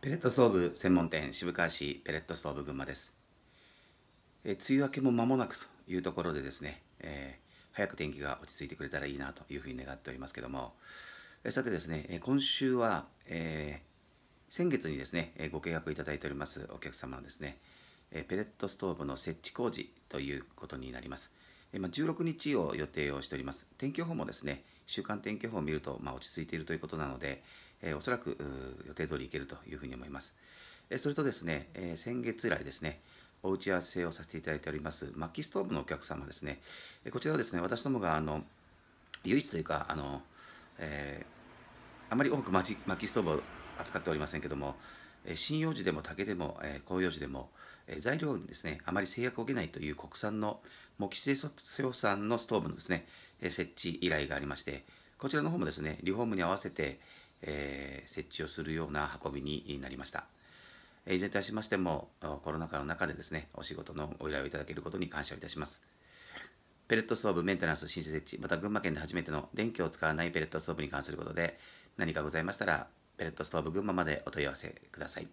ペレットストーブ専門店渋川市ペレットストーブ群馬ですえ梅雨明けも間もなくというところでですね、えー、早く天気が落ち着いてくれたらいいなというふうに願っておりますけどもえさてですね今週は、えー、先月にですねご契約いただいておりますお客様のですねペレットストーブの設置工事ということになります今16日を予定をしております天気予報もですね週間天気予報を見ると、まあ、落ち着いているということなので、えおそらく予定通りいけるというふうに思います。えそれとですね、え先月以来ですね、お打ち合わせをさせていただいております、薪ストーブのお客様ですね、えこちらはですね、私どもがあの唯一というか、あのえー、あまり多く薪ストーブを扱っておりませんけども、針葉樹でも竹でも広葉樹でも材料にですねあまり制約を受けないという国産の木製素産のストーブのですね設置依頼がありましてこちらの方もですねリフォームに合わせてえー、設置をするような運びになりました。いずれいたしましても、コロナ禍の中でですね、お仕事のご依頼をいただけることに感謝をいたします。ペレットストーブメンテナンス申請設置、また群馬県で初めての電気を使わないペレットストーブに関することで、何かございましたら、ペレットストーブ群馬までお問い合わせください。